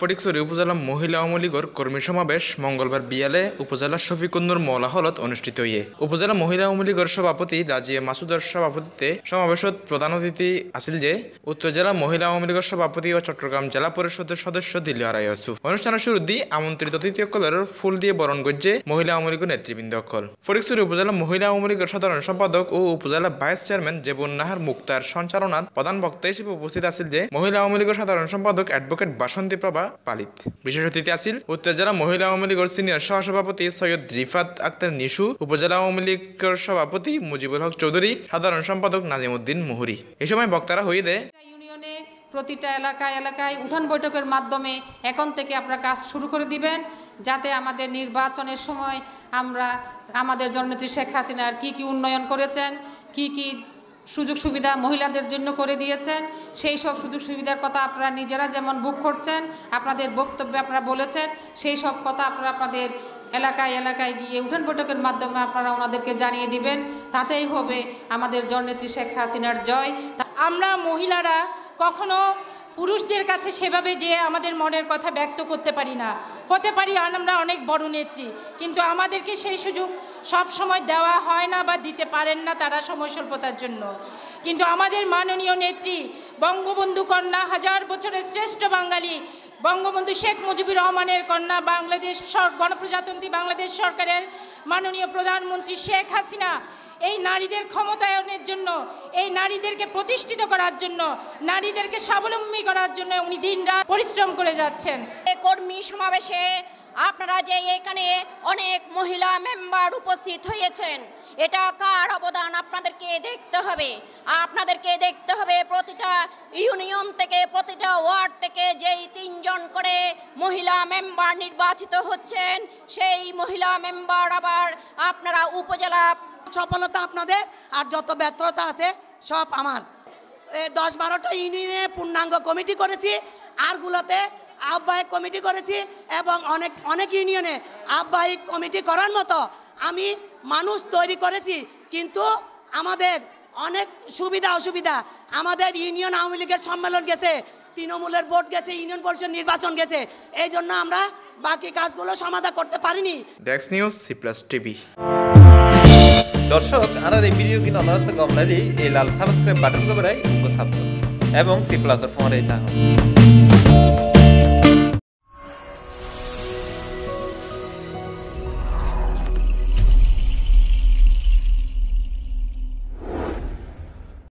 ফটিকছড়ি উপজেলা মহিলা আওয়ামী লীগের কর্মী সমাবেশ মঙ্গলবার বিয়ালে উপজেলার শফিকুন্দুর মৌলা হলত অনুষ্ঠিত হইয়ে উপজেলা মহিলা আওয়ামী লীগের সভাপতি রাজিয়া মাসুদার সভাপতিত্বে সমাবেশত প্রধান অতিথি আছিল যে উত্তর জেলা মহিলা আওয়ামী লীগের সভাপতি ও চট্টগ্রাম জেলা পরিষদের সদস্য আরাই আসু অনুষ্ঠানের শুরু দিয়ে আমন্ত্রিত অতিথিসকলের ফুল দিয়ে বরণ করছে মহিলা আওয়ামী লীগের নেতৃবৃন্দ সকল ফটিকছড়ি উপজেলা মহিলা আওয়ামী লীগের সাধারণ সম্পাদক ও উপজেলা ভাইস চেয়ারম্যান জেবুন নাহার মুক্তার সঞ্চালনাত প্রধান বক্তা হিসেবে উপস্থিত আছিল যে মহিলা আওয়ামী লীগের সাধারণ সম্পাদক অ্যাডভোকেট বাসন্তী প্রভা পালিত বিশেষ অতিথি আছিল উত্তর জেলা মহিলা আওয়ামী লীগের সিনিয়র সহসভাপতি সৈয়দ রিফাত আক্তার নিশু উপজেলা আওয়ামী লীগের সভাপতি মুজিবুল হক চৌধুরী সাধারণ সম্পাদক নাজিমুদ্দিন মুহুরি এ সময় বক্তারা হয়ে দেয় ইউনিয়নে প্রতিটা এলাকায় এলাকায় উঠান বৈঠকের মাধ্যমে এখন থেকে আপনারা কাজ শুরু করে দিবেন যাতে আমাদের নির্বাচনের সময় আমরা আমাদের জননেত্রী শেখ হাসিনার কি কি উন্নয়ন করেছেন কি কি সুযোগ সুবিধা মহিলাদের জন্য করে দিয়েছেন সেই সব সুযোগ সুবিধার কথা আপনারা নিজেরা যেমন বুক করছেন আপনাদের বক্তব্যে আপনারা বলেছেন সেই সব কথা আপনারা আপনাদের এলাকায় এলাকায় গিয়ে উঠান বৈঠকের মাধ্যমে আপনারা ওনাদেরকে জানিয়ে দিবেন তাতেই হবে আমাদের জননেত্রী শেখ হাসিনার জয় আমরা মহিলারা কখনো পুরুষদের কাছে সেভাবে যে আমাদের মনের কথা ব্যক্ত করতে পারি না হতে পারি আমরা অনেক বড় নেত্রী কিন্তু আমাদেরকে সেই সুযোগ সব সময় দেওয়া হয় না বা দিতে পারেন না তারা সময় স্বল্পতার জন্য কিন্তু আমাদের মাননীয় নেত্রী বঙ্গবন্ধু কন্যা হাজার বছরের শ্রেষ্ঠ বাঙালি বঙ্গবন্ধু শেখ মুজিবুর রহমানের কন্যা বাংলাদেশ গণপ্রজাতন্ত্রী বাংলাদেশ সরকারের মাননীয় প্রধানমন্ত্রী শেখ হাসিনা এই নারীদের ক্ষমতায়নের জন্য এই নারীদেরকে প্রতিষ্ঠিত করার জন্য নারীদেরকে স্বাবলম্বী করার জন্য উনি দিন রাত পরিশ্রম করে যাচ্ছেন কর্মী সমাবেশে আপনারা যে এখানে অনেক মহিলা মেম্বার উপস্থিত হয়েছেন এটা কার অবদান আপনাদেরকে দেখতে হবে আপনাদেরকে দেখতে হবে প্রতিটা ইউনিয়ন থেকে প্রতিটা ওয়ার্ড থেকে যেই তিনজন করে মহিলা মেম্বার নির্বাচিত হচ্ছেন সেই মহিলা মেম্বার আবার আপনারা উপজেলা সফলতা আপনাদের আর যত ব্যর্থতা আছে সব আমার দশ বারোটা ইউনিয়নে পূর্ণাঙ্গ কমিটি করেছি আরগুলোতে আহ্বায়ক কমিটি করেছি এবং অনেক অনেক ইউনিয়নে আহ্বায়িক কমিটি করার মতো আমি মানুষ তৈরি করেছি কিন্তু আমাদের অনেক সুবিধা অসুবিধা আমাদের ইউনিয়ন আওয়ামী লীগের সম্মেলন গেছে তৃণমূলের ভোট গেছে ইউনিয়ন পরিষদ নির্বাচন গেছে এই জন্য আমরা বাকি কাজগুলো সমাধা করতে পারিনি নিউজ টিভি দর্শক আর এই ভিডিও কিনা অনারাত গমনালি এই লাল সাবস্ক্রাইব বাটন কবে এবং সি প্লাস ফোন এই